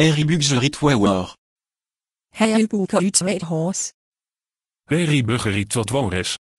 Eri Buggerit Wauwor. Hei Bugerit Wethors. Eri Buggerit wat Wores.